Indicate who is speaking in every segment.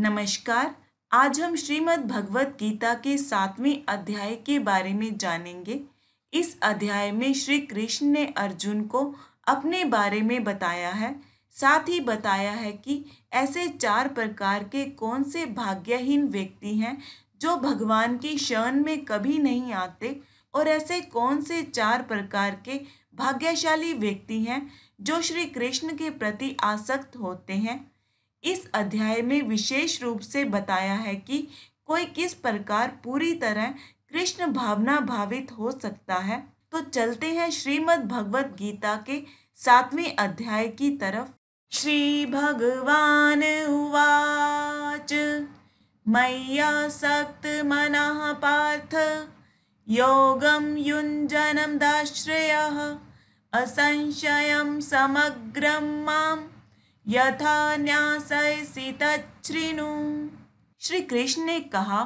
Speaker 1: नमस्कार आज हम श्रीमद् भगवत गीता के सातवें अध्याय के बारे में जानेंगे इस अध्याय में श्री कृष्ण ने अर्जुन को अपने बारे में बताया है साथ ही बताया है कि ऐसे चार प्रकार के कौन से भाग्यहीन व्यक्ति हैं जो भगवान की शरण में कभी नहीं आते और ऐसे कौन से चार प्रकार के भाग्यशाली व्यक्ति हैं जो श्री कृष्ण के प्रति आसक्त होते हैं इस अध्याय में विशेष रूप से बताया है कि कोई किस प्रकार पूरी तरह कृष्ण भावना भावित हो सकता है तो चलते हैं श्रीमद् भगवत गीता के सातवें अध्याय की तरफ श्री भगवान उवाच मैया सक्त मना पार्थ योगम युञ्जनं दाश्रयः असंशयं समग्रं माम् यथा न्यासय सीतच्छृणु श्री कृष्ण ने कहा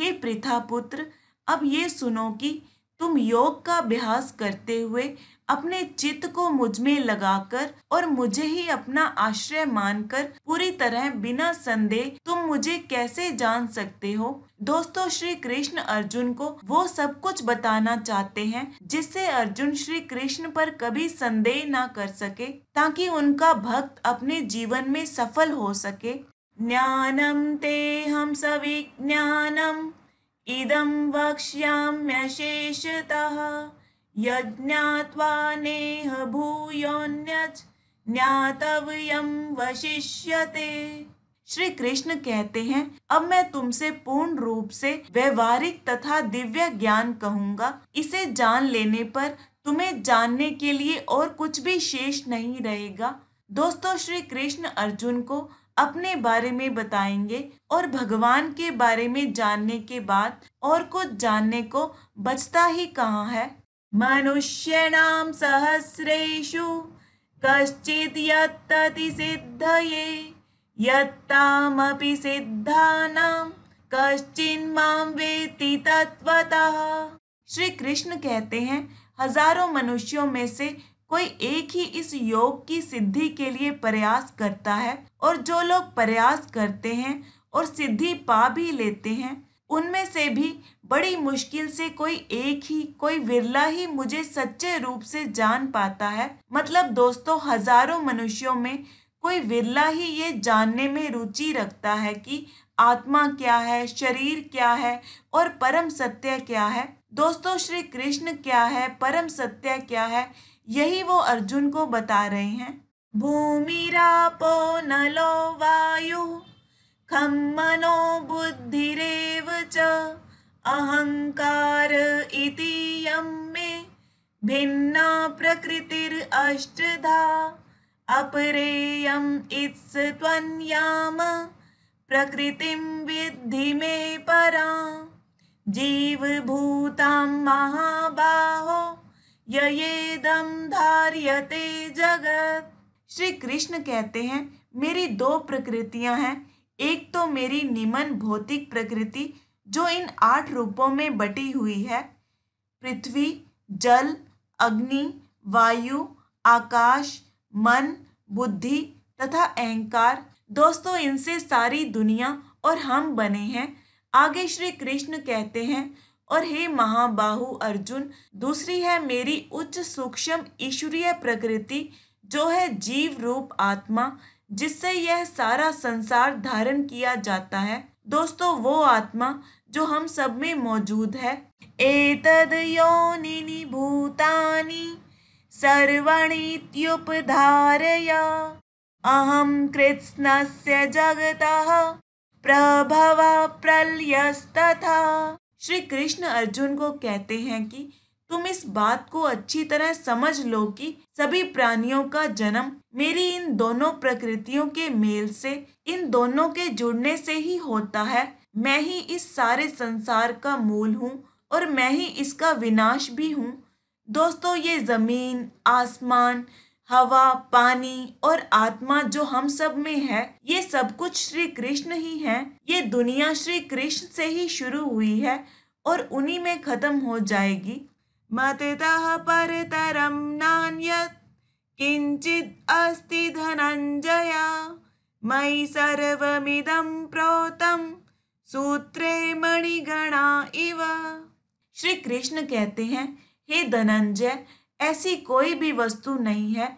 Speaker 1: हे प्रथापुत्र अब ये सुनो कि तुम योग का अभ्यास करते हुए अपने चित्त को मुझ में लगाकर और मुझे ही अपना आश्रय मानकर पूरी तरह बिना संदेह तुम मुझे कैसे जान सकते हो दोस्तों श्री कृष्ण अर्जुन को वो सब कुछ बताना चाहते हैं जिससे अर्जुन श्री कृष्ण पर कभी संदेह ना कर सके ताकि उनका भक्त अपने जीवन में सफल हो सके ज्ञानम ते हम सभी ज्ञानम इदम शेषतः यज्ञात्वा नेह भूयोन्यच ज्ञातव्यम वशिष्यते श्री कृष्ण कहते हैं अब मैं तुमसे पूर्ण रूप से व्यवहारिक तथा दिव्य ज्ञान कहूंगा इसे जान लेने पर तुम्हें जानने के लिए और कुछ भी शेष नहीं रहेगा दोस्तों श्री कृष्ण अर्जुन को अपने बारे में बताएंगे और भगवान के बारे में जानने के बाद और कुछ जानने को बचता ही कहाँ है मनुष्यणां सहस्रेषु कश्चित् यत्ततिसिद्धये यत्तामपि सिद्धानां कश्चिन्मां वेति तत्वतः श्री कृष्ण कहते हैं हजारों मनुष्यों में से कोई एक ही इस योग की सिद्धि के लिए प्रयास करता है और जो लोग प्रयास करते हैं और सिद्धि पा भी लेते हैं उनमें से भी बड़ी मुश्किल से कोई एक ही कोई विरला ही मुझे सच्चे रूप से जान पाता है मतलब दोस्तों हजारों मनुष्यों में कोई विरला ही ये जानने में रुचि रखता है कि आत्मा क्या है शरीर क्या है और परम सत्य क्या है दोस्तों श्री कृष्ण क्या है परम सत्य क्या है यही वो अर्जुन को बता रहे हैं रापो नलो वायु खम मनो अहंकार इति यम्मे भिन्ना प्रकृतिर अष्टधा अपरेयम् इत्स त्वन्याम प्रकृतिं विद्धि मे परा जीवभूतां महाबाहो ययेदं धार्यते जगत श्री कृष्ण कहते हैं मेरी दो प्रकृतियां हैं एक तो मेरी निमन भौतिक प्रकृति जो इन आठ रूपों में बटी हुई है पृथ्वी जल अग्नि वायु आकाश मन बुद्धि तथा अहंकार दोस्तों इनसे सारी दुनिया और हम बने हैं आगे श्री कृष्ण कहते हैं और हे महाबाहु अर्जुन दूसरी है मेरी उच्च सूक्ष्म ईश्वरीय प्रकृति जो है जीव रूप आत्मा जिससे यह सारा संसार धारण किया जाता है दोस्तों वो आत्मा जो हम सब में मौजूद है एतद योनिनि भूतानि सर्वणीत्युपधारया अहम कृत्स्नस्य जगतः प्रभव प्रलयस्तथा श्री कृष्ण अर्जुन को कहते हैं कि तुम इस बात को अच्छी तरह समझ लो कि सभी प्राणियों का जन्म मेरी इन दोनों प्रकृतियों के मेल से इन दोनों के जुड़ने से ही होता है मैं ही इस सारे संसार का मूल हूँ और मैं ही इसका विनाश भी हूँ दोस्तों ये ज़मीन आसमान हवा पानी और आत्मा जो हम सब में है ये सब कुछ श्री कृष्ण ही है ये दुनिया श्री कृष्ण से ही शुरू हुई है और उन्हीं में खत्म हो जाएगी पर तरम नान्य किंचित अस्ति धनंजया मई सर्विदम प्रोतम सूत्रे मणिगणा इव श्री कृष्ण कहते हैं हे धनंजय ऐसी कोई भी वस्तु नहीं है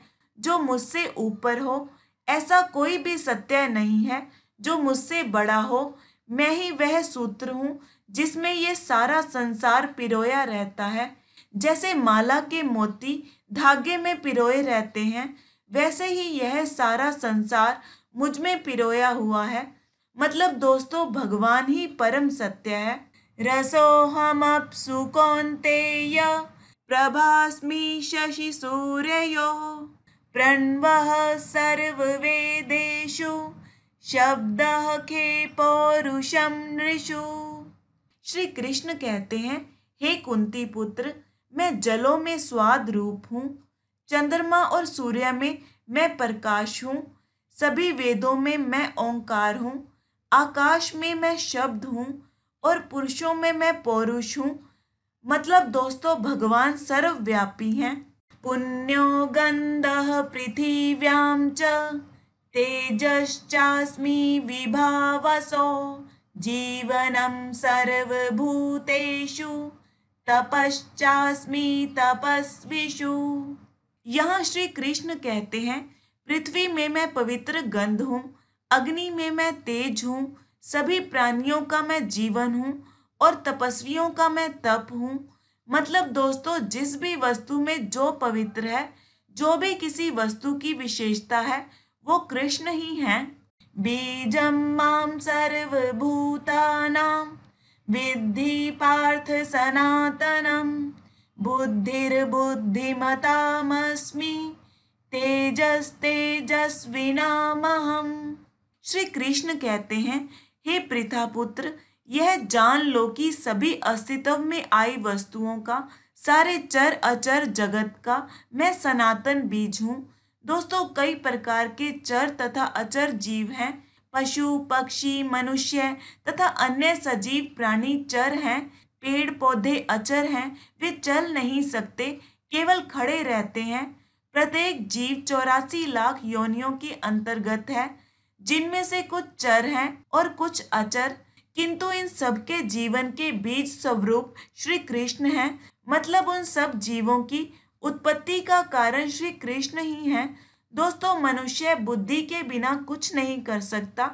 Speaker 1: जो मुझसे ऊपर हो ऐसा कोई भी सत्य नहीं है जो मुझसे बड़ा हो मैं ही वह सूत्र हूँ जिसमें यह सारा संसार पिरोया रहता है जैसे माला के मोती धागे में पिरोए रहते हैं वैसे ही यह सारा संसार मुझ में पिरोया हुआ है मतलब दोस्तों भगवान ही परम सत्य है हम अपसु कौंतेय प्रभास्मी शशि सूर्यो प्रणव सर्वेदेशु शब्द खे पौरुषम ऋषु श्री कृष्ण कहते हैं हे कुंती पुत्र मैं जलों में स्वाद रूप हूँ चंद्रमा और सूर्य में मैं प्रकाश हूँ सभी वेदों में मैं ओंकार हूँ आकाश में मैं शब्द हूँ और पुरुषों में मैं पौरुष हूँ मतलब दोस्तों भगवान सर्वव्यापी हैं पुण्यो गंध पृथिव्याम च तेजश्चास्मी विभावसो जीवनम सर्वभूतेषु तपश्चास्मी तपस्विषु यहाँ श्री कृष्ण कहते हैं पृथ्वी में मैं पवित्र गंध हूँ अग्नि में मैं तेज हूँ सभी प्राणियों का मैं जीवन हूँ और तपस्वियों का मैं तप हूँ मतलब दोस्तों जिस भी वस्तु में जो पवित्र है जो भी किसी वस्तु की विशेषता है वो कृष्ण ही है बीजम माम सर्वभूतानाम विद्धि पार्थ सनातनम बुद्धिर्बुद्धिमतामस्मि तेजस्तेजस्विनामहम् श्री कृष्ण कहते हैं हे प्रथा पुत्र यह जान लो कि सभी अस्तित्व में आई वस्तुओं का सारे चर अचर जगत का मैं सनातन बीज हूँ दोस्तों कई प्रकार के चर तथा अचर जीव हैं पशु पक्षी मनुष्य तथा अन्य सजीव प्राणी चर हैं पेड़ पौधे अचर हैं वे चल नहीं सकते केवल खड़े रहते हैं प्रत्येक जीव चौरासी लाख योनियों के अंतर्गत है जिनमें से कुछ चर हैं और कुछ अचर किंतु इन सबके जीवन के बीज स्वरूप श्री कृष्ण हैं मतलब उन सब जीवों की उत्पत्ति का कारण श्री कृष्ण ही है दोस्तों मनुष्य बुद्धि के बिना कुछ नहीं कर सकता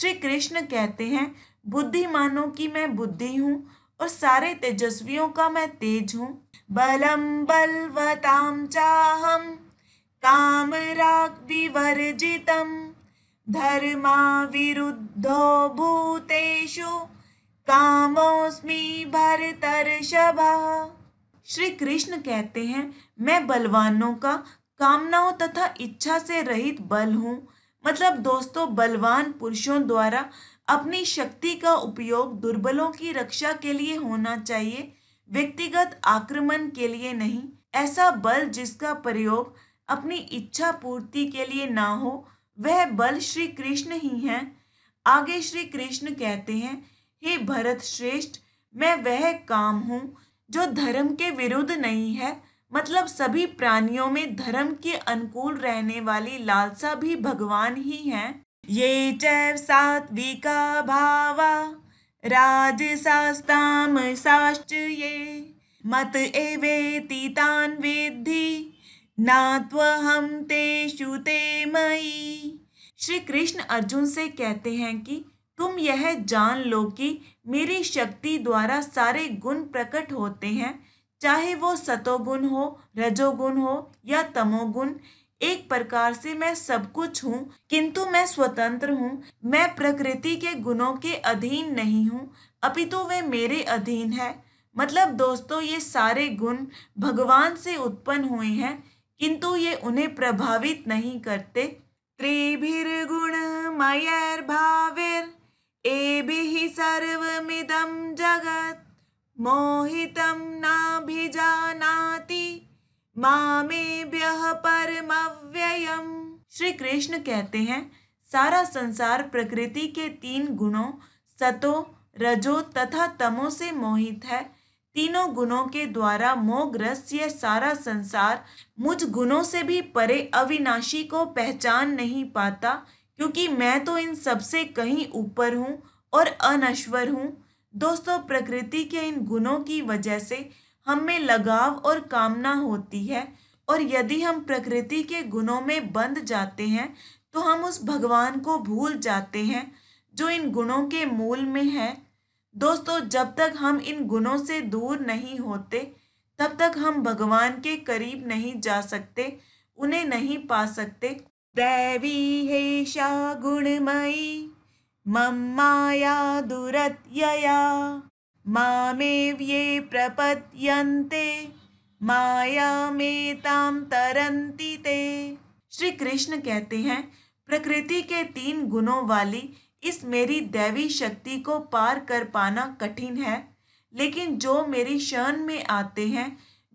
Speaker 1: श्री कृष्ण कहते हैं बुद्धिमानों की मैं बुद्धि हूँ और सारे तेजस्वियों का मैं तेज हूँ बलम बलवताम चाहम काम राग विवर्जितम धर्माविरुद्धो भूतेषु कामोऽस्मि भरतर्षभः श्री कृष्ण कहते हैं मैं बलवानों का कामनाओं तथा इच्छा से रहित बल हूँ मतलब दोस्तों बलवान पुरुषों द्वारा अपनी शक्ति का उपयोग दुर्बलों की रक्षा के लिए होना चाहिए व्यक्तिगत आक्रमण के लिए नहीं ऐसा बल जिसका प्रयोग अपनी इच्छा पूर्ति के लिए ना हो वह बल श्री कृष्ण ही हैं आगे श्री कृष्ण कहते हैं हे भरत श्रेष्ठ मैं वह काम हूँ जो धर्म के विरुद्ध नहीं है मतलब सभी प्राणियों में धर्म के अनुकूल रहने वाली लालसा भी भगवान ही है ये चैव सात्विका भावा राजसास्ताम साश्च ये मत एवे तीतान विद्धि नात्वहम ते ते मई श्री कृष्ण अर्जुन से कहते हैं कि तुम यह जान लो कि मेरी शक्ति द्वारा सारे गुण प्रकट होते हैं चाहे वो सतोगुण हो रजोगुण हो या तमोगुण एक प्रकार से मैं सब कुछ हूँ किंतु मैं स्वतंत्र हूँ मैं प्रकृति के गुणों के अधीन नहीं हूँ अपितु तो वे मेरे अधीन है मतलब दोस्तों ये सारे गुण भगवान से उत्पन्न हुए हैं किंतु ये उन्हें प्रभावित नहीं करते गुण भावेर ए भी जगत मोहितम ना भी जानाती मामे नाभिजानाति परम व्ययम श्री कृष्ण कहते हैं सारा संसार प्रकृति के तीन गुणों सतो रजो तथा तमो से मोहित है तीनों गुणों के द्वारा मोहग्रस्त यह सारा संसार मुझ गुणों से भी परे अविनाशी को पहचान नहीं पाता क्योंकि मैं तो इन सबसे कहीं ऊपर हूँ और अनश्वर हूँ दोस्तों प्रकृति के इन गुणों की वजह से हम में लगाव और कामना होती है और यदि हम प्रकृति के गुणों में बंध जाते हैं तो हम उस भगवान को भूल जाते हैं जो इन गुणों के मूल में है दोस्तों जब तक हम इन गुणों से दूर नहीं होते तब तक हम भगवान के करीब नहीं जा सकते उन्हें नहीं पा सकते दैवी हेषा गुणमयी मम माया दुरत्यया मामेव ये प्रपत्यन्ते माया में ताम तरंती ते श्री कृष्ण कहते हैं प्रकृति के तीन गुणों वाली इस मेरी दैवी शक्ति को पार कर पाना कठिन है लेकिन जो मेरी शरण में आते हैं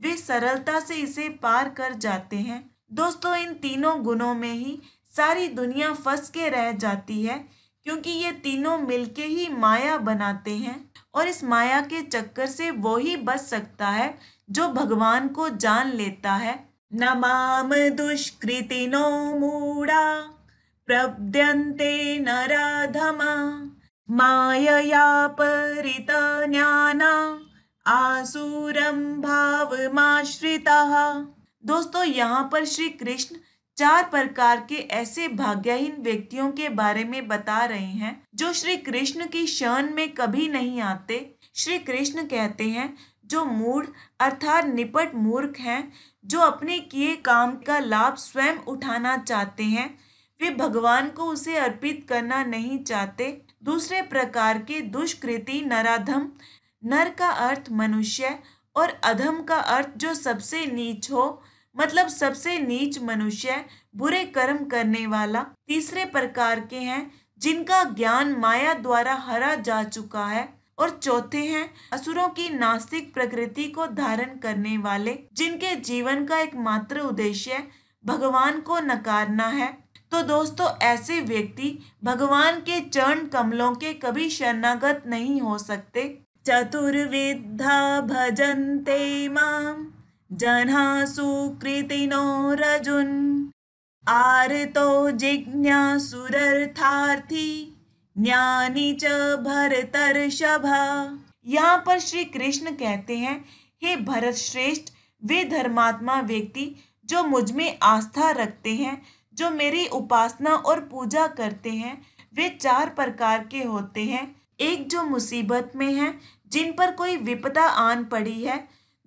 Speaker 1: वे सरलता से इसे पार कर जाते हैं दोस्तों इन तीनों गुणों में ही सारी दुनिया फंस के रह जाती है क्योंकि ये तीनों मिलके ही माया बनाते हैं और इस माया के चक्कर से वो ही बच सकता है जो भगवान को जान लेता है नमाम नो मूड़ा प्रपद्यन्ते नराधमा मायया परितज्ञाना आसुरं भावमाश्रितः दोस्तों यहाँ पर श्री कृष्ण चार प्रकार के ऐसे भाग्यहीन व्यक्तियों के बारे में बता रहे हैं जो श्री कृष्ण की शरण में कभी नहीं आते श्री कृष्ण कहते हैं जो मूढ़ अर्थात निपट मूर्ख हैं जो अपने किए काम का लाभ स्वयं उठाना चाहते हैं वे भगवान को उसे अर्पित करना नहीं चाहते दूसरे प्रकार के दुष्कृति नराधम नर का अर्थ मनुष्य और अधम का अर्थ जो सबसे नीच हो मतलब सबसे नीच मनुष्य बुरे कर्म करने वाला तीसरे प्रकार के हैं जिनका ज्ञान माया द्वारा हरा जा चुका है और चौथे हैं असुरों की नास्तिक प्रकृति को धारण करने वाले जिनके जीवन का एकमात्र उद्देश्य भगवान को नकारना है तो दोस्तों ऐसे व्यक्ति भगवान के चरण कमलों के कभी शरणागत नहीं हो सकते चतुर्विधा भजन्ते माम जना नो रजुन जिज्ञा सुरर्थार्थी ज्ञानी च शभा यहाँ पर श्री कृष्ण कहते हैं हे भरत श्रेष्ठ वे धर्मात्मा व्यक्ति जो मुझ में आस्था रखते हैं जो मेरी उपासना और पूजा करते हैं वे चार प्रकार के होते हैं एक जो मुसीबत में है जिन पर कोई विपदा आन पड़ी है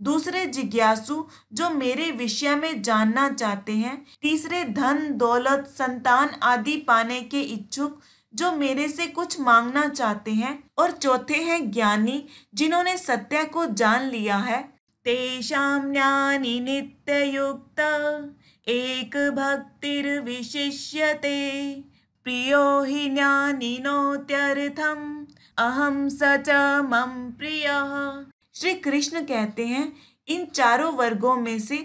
Speaker 1: दूसरे जिज्ञासु जो मेरे विषय में जानना चाहते हैं तीसरे धन दौलत संतान आदि पाने के इच्छुक जो मेरे से कुछ मांगना चाहते हैं और चौथे हैं ज्ञानी जिन्होंने सत्य को जान लिया है तेषाम ज्ञानी नित्य युक्त विशिष्यते प्रियो हि ज्ञानिनोत्यर्थम् अहम स च मम प्रिय श्री कृष्ण कहते हैं इन चारों वर्गों में से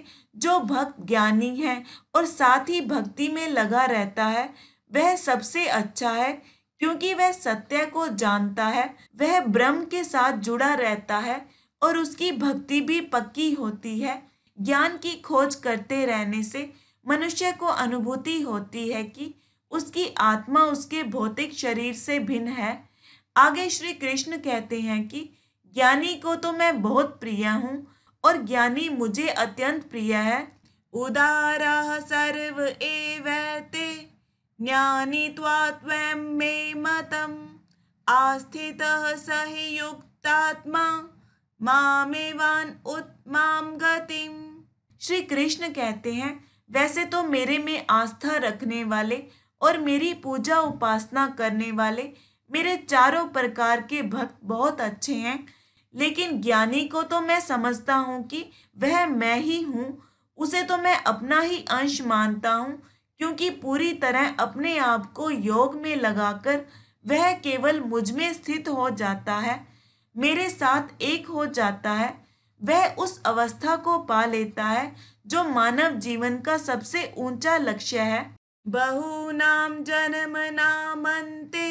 Speaker 1: जो भक्त ज्ञानी है और साथ ही भक्ति में लगा रहता है वह सबसे अच्छा है क्योंकि वह सत्य को जानता है वह ब्रह्म के साथ जुड़ा रहता है और उसकी भक्ति भी पक्की होती है ज्ञान की खोज करते रहने से मनुष्य को अनुभूति होती है कि उसकी आत्मा उसके भौतिक शरीर से भिन्न है आगे श्री कृष्ण कहते हैं कि ज्ञानी को तो मैं बहुत प्रिय हूँ और ज्ञानी मुझे अत्यंत प्रिय है उदारा सर्व एवते ज्ञानी आस्थित मे मतम् आस्थितः सहि युक्तात्मा श्री कृष्ण कहते हैं वैसे तो मेरे में आस्था रखने वाले और मेरी पूजा उपासना करने वाले मेरे चारों प्रकार के भक्त बहुत अच्छे हैं लेकिन ज्ञानी को तो मैं समझता हूँ कि वह मैं ही हूँ उसे तो मैं अपना ही अंश मानता हूँ क्योंकि पूरी तरह अपने आप को योग में लगाकर वह केवल मुझ में स्थित हो जाता है मेरे साथ एक हो जाता है वह उस अवस्था को पा लेता है जो मानव जीवन का सबसे ऊंचा लक्ष्य है नाम जन्म नामन्ते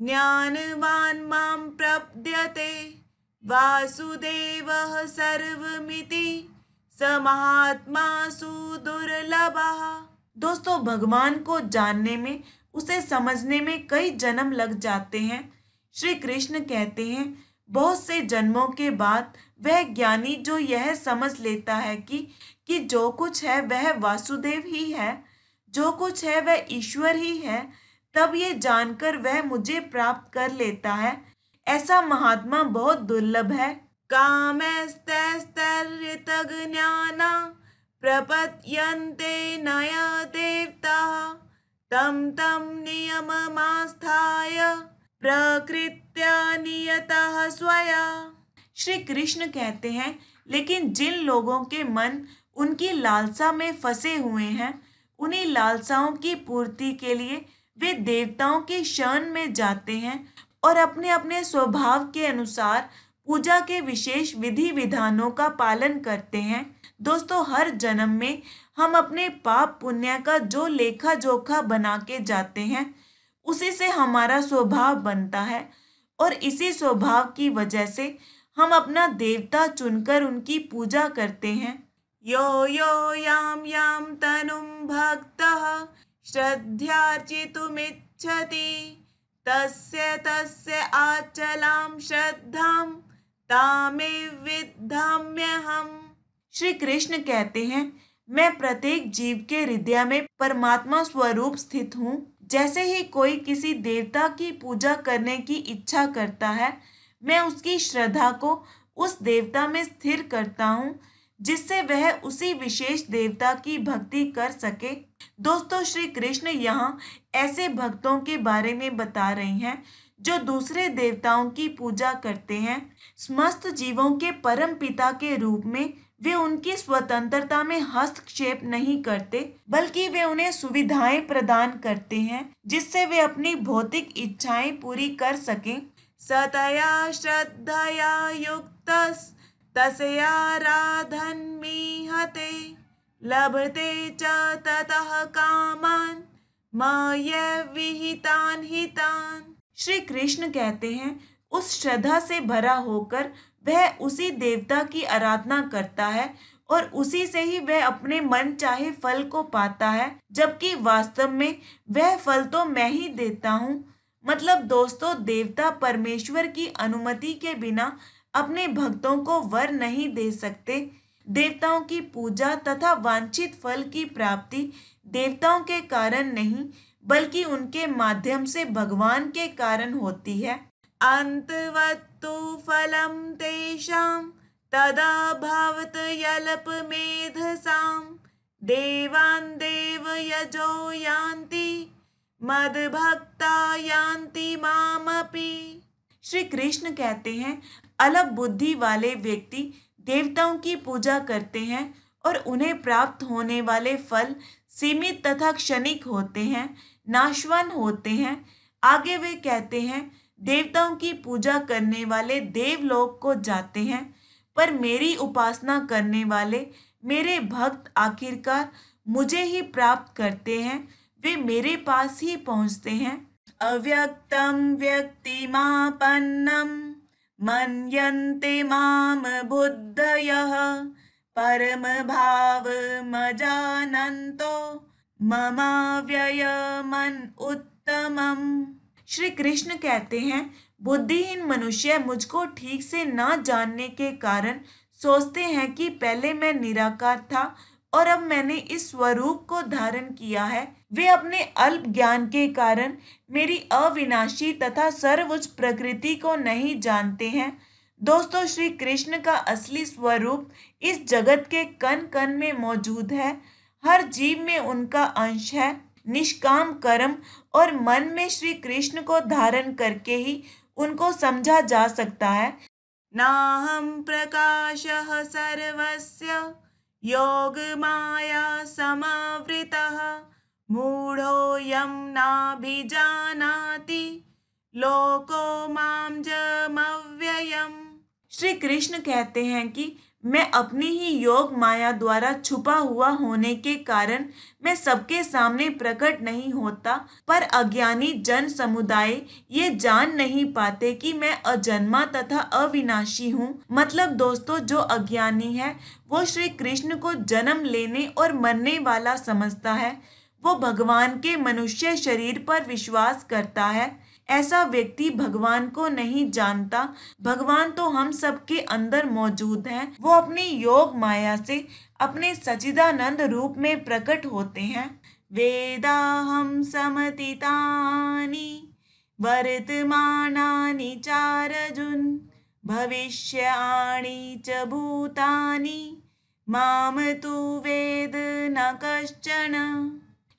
Speaker 1: ज्ञानवान माम प्रप्यते वासुदेव सर्वमिति समात्मा सुदुर्लभ दोस्तों भगवान को जानने में उसे समझने में कई जन्म लग जाते हैं श्री कृष्ण कहते हैं बहुत से जन्मों के बाद वह ज्ञानी जो यह समझ लेता है कि कि जो कुछ है वह वासुदेव ही है जो कुछ है वह ईश्वर ही है तब ये जानकर वह मुझे प्राप्त कर लेता है ऐसा महात्मा बहुत दुर्लभ है काम ज्ञाना प्रपत्यन्ते नया देवता तम तम नियममास्थाय प्रकृत्या नियता स्वया श्री कृष्ण कहते हैं लेकिन जिन लोगों के मन उनकी लालसा में फंसे हुए हैं उन्हीं लालसाओं की पूर्ति के लिए वे देवताओं की शरण में जाते हैं और अपने अपने स्वभाव के अनुसार पूजा के विशेष विधि विधानों का पालन करते हैं दोस्तों हर जन्म में हम अपने पाप पुण्य का जो लेखा जोखा बना के जाते हैं उसी से हमारा स्वभाव बनता है और इसी स्वभाव की वजह से हम अपना देवता चुनकर उनकी पूजा करते हैं यो यो याम याम तनुम भक्त श्रद्धार्चितुमिच्छति तस्य तस्य आचलाम श्रद्धाम तामे हम श्री कृष्ण कहते हैं मैं प्रत्येक जीव के हृदय में परमात्मा स्वरूप स्थित हूँ जैसे ही कोई किसी देवता की पूजा करने की इच्छा करता है मैं उसकी श्रद्धा को उस देवता में स्थिर करता हूँ जिससे वह उसी विशेष देवता की भक्ति कर सके दोस्तों श्री कृष्ण यहाँ ऐसे भक्तों के बारे में बता रहे हैं जो दूसरे देवताओं की पूजा करते हैं समस्त जीवों के परम पिता के रूप में वे उनकी स्वतंत्रता में हस्तक्षेप नहीं करते बल्कि वे उन्हें सुविधाएं प्रदान करते हैं जिससे वे अपनी भौतिक इच्छाएं पूरी कर सकें सतया श्रद्धया युक्त राधन्मीहते लभते च ततः कामान मय विहितान हितान श्री कृष्ण कहते हैं उस श्रद्धा से भरा होकर वह उसी देवता की आराधना करता है और उसी से ही वह अपने मन चाहे फल को पाता है जबकि वास्तव में वह फल तो मैं ही देता हूँ मतलब दोस्तों देवता परमेश्वर की अनुमति के बिना अपने भक्तों को वर नहीं दे सकते देवताओं की पूजा तथा वांछित फल की प्राप्ति देवताओं के कारण नहीं बल्कि उनके माध्यम से भगवान के कारण होती है अंतवत्तु फलम तेषाम तदा भवत यलप मेधसाम देवान देव यजो यान्ति मदभक्ता यान्ति मामपि श्री कृष्ण कहते हैं अलग बुद्धि वाले व्यक्ति देवताओं की पूजा करते हैं और उन्हें प्राप्त होने वाले फल सीमित तथा क्षणिक होते हैं नाशवान होते हैं आगे वे कहते हैं देवताओं की पूजा करने वाले देवलोक को जाते हैं पर मेरी उपासना करने वाले मेरे भक्त आखिरकार मुझे ही प्राप्त करते हैं वे मेरे पास ही पहुंचते हैं अव्यक्तम मापन्नम मनयन्ते माम बुद्धयः परम भाव मजानंतो मन उत्तमम श्री कृष्ण कहते हैं बुद्धिहीन मनुष्य मुझको ठीक से ना जानने के कारण सोचते हैं कि पहले मैं निराकार था और अब मैंने इस स्वरूप को धारण किया है वे अपने अल्प ज्ञान के कारण मेरी अविनाशी तथा सर्वोच्च प्रकृति को नहीं जानते हैं दोस्तों श्री कृष्ण का असली स्वरूप इस जगत के कण कण में मौजूद है हर जीव में उनका अंश है निष्काम कर्म और मन में श्री कृष्ण को धारण करके ही उनको समझा जा सकता है नाहम प्रकाश सर्वस्य योग माया समावृतः मूढोऽयं नाभिजानाति लोको माम जमव्ययम श्री कृष्ण कहते हैं कि मैं अपनी ही योग माया द्वारा छुपा हुआ होने के कारण मैं सबके सामने प्रकट नहीं होता पर अज्ञानी जन समुदाय ये जान नहीं पाते कि मैं अजन्मा तथा अविनाशी हूँ मतलब दोस्तों जो अज्ञानी है वो श्री कृष्ण को जन्म लेने और मरने वाला समझता है वो भगवान के मनुष्य शरीर पर विश्वास करता है ऐसा व्यक्ति भगवान को नहीं जानता भगवान तो हम सबके अंदर मौजूद हैं वो अपनी योग माया से अपने सचिदानंद रूप में प्रकट होते हैं वेदा हम समतितानि वर्तमानी चारजुन भविष्याणि च भूतानी माम तु वेद न कश्चन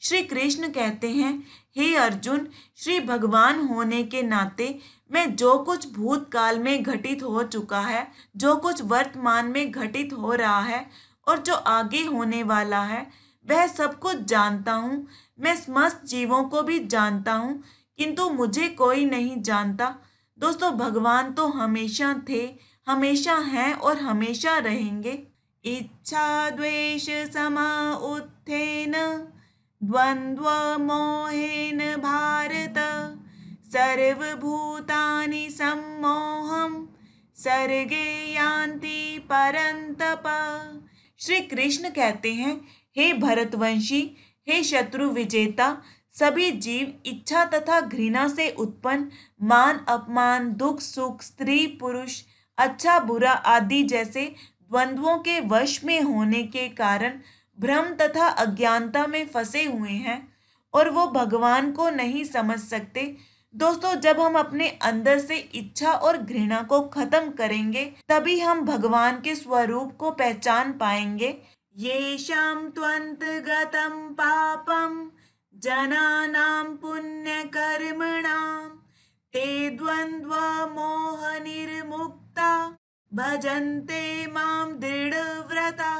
Speaker 1: श्री कृष्ण कहते हैं हे अर्जुन श्री भगवान होने के नाते मैं जो कुछ भूतकाल में घटित हो चुका है जो कुछ वर्तमान में घटित हो रहा है और जो आगे होने वाला है वह सब कुछ जानता हूँ मैं समस्त जीवों को भी जानता हूँ किंतु मुझे कोई नहीं जानता दोस्तों भगवान तो हमेशा थे हमेशा हैं और हमेशा रहेंगे इच्छा द्वेष समा उत्थेन द्वन्द्वमोहेन भारत सर्वभूतानि सम्मोहं सर्गे यान्ति परन्तप श्री कृष्ण कहते हैं हे भरतवंशी हे शत्रु विजेता सभी जीव इच्छा तथा घृणा से उत्पन्न मान अपमान दुख सुख स्त्री पुरुष अच्छा बुरा आदि जैसे द्वंद्वों के वश में होने के कारण भ्रम तथा अज्ञानता में फंसे हुए हैं और वो भगवान को नहीं समझ सकते दोस्तों जब हम अपने अंदर से इच्छा और घृणा को खत्म करेंगे तभी हम भगवान के स्वरूप को पहचान पाएंगे ये शाम त्वंत गतम पापम जनानाम पुण्य कर्मणाम ते द्वंद्व मोह निर्मुक्ता भजन्ते माम दृढ़ व्रता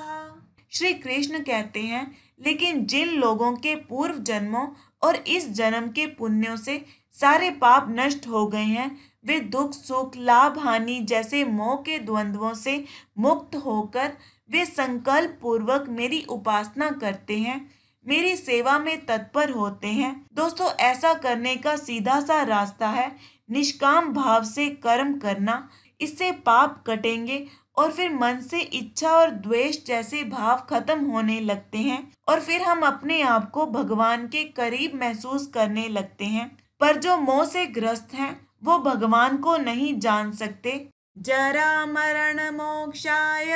Speaker 1: श्री कृष्ण कहते हैं लेकिन जिन लोगों के पूर्व जन्मों और इस जन्म के पुण्यों से सारे पाप नष्ट हो गए हैं वे दुख सुख लाभ हानि जैसे मोह के द्वंद्वों से मुक्त होकर वे संकल्प पूर्वक मेरी उपासना करते हैं मेरी सेवा में तत्पर होते हैं दोस्तों ऐसा करने का सीधा सा रास्ता है निष्काम भाव से कर्म करना इससे पाप कटेंगे और फिर मन से इच्छा और द्वेष जैसे भाव खत्म होने लगते हैं और फिर हम अपने आप को भगवान के करीब महसूस करने लगते हैं पर जो मोह से ग्रस्त हैं वो भगवान को नहीं जान सकते जरा मरण मोक्षाय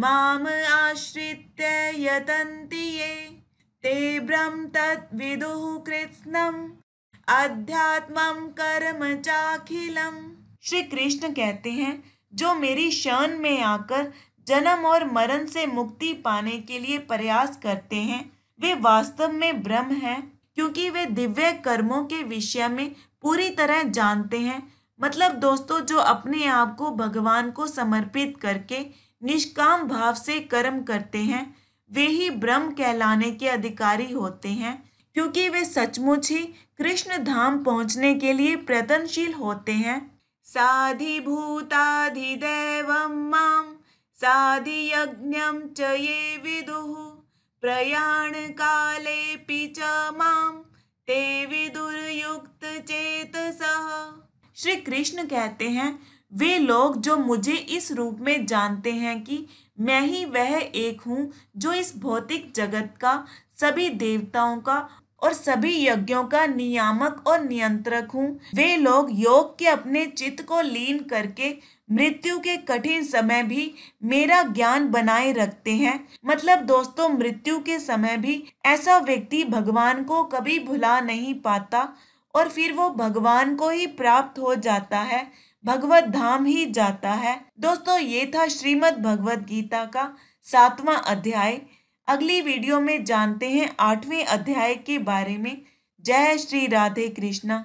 Speaker 1: माम आश्रित्य यतन्ति ये ते ब्रह्म तद्विदुः कृत्स्नम् अध्यात्मं कर्म चाखिलम श्री कृष्ण कहते हैं जो मेरी शरण में आकर जन्म और मरण से मुक्ति पाने के लिए प्रयास करते हैं वे वास्तव में ब्रह्म हैं क्योंकि वे दिव्य कर्मों के विषय में पूरी तरह जानते हैं मतलब दोस्तों जो अपने आप को भगवान को समर्पित करके निष्काम भाव से कर्म करते हैं वे ही ब्रह्म कहलाने के अधिकारी होते हैं क्योंकि वे सचमुच ही कृष्ण धाम पहुंचने के लिए प्रयत्नशील होते हैं साधिभूताधिदेवं मां साधियज्ञं च ये विदुः प्रयाणकालेऽपि च मां ते विदुर्युक्तचेतसः श्री कृष्ण कहते हैं वे लोग जो मुझे इस रूप में जानते हैं कि मैं ही वह एक हूँ जो इस भौतिक जगत का सभी देवताओं का और सभी यज्ञों का नियामक और नियंत्रक हूँ वे लोग योग के अपने चित्त को लीन करके मृत्यु के कठिन समय भी मेरा ज्ञान बनाए रखते हैं मतलब दोस्तों मृत्यु के समय भी ऐसा व्यक्ति भगवान को कभी भुला नहीं पाता और फिर वो भगवान को ही प्राप्त हो जाता है भगवत धाम ही जाता है दोस्तों ये था श्रीमद् भगवत गीता का सातवां अध्याय अगली वीडियो में जानते हैं आठवें अध्याय के बारे में जय श्री राधे कृष्णा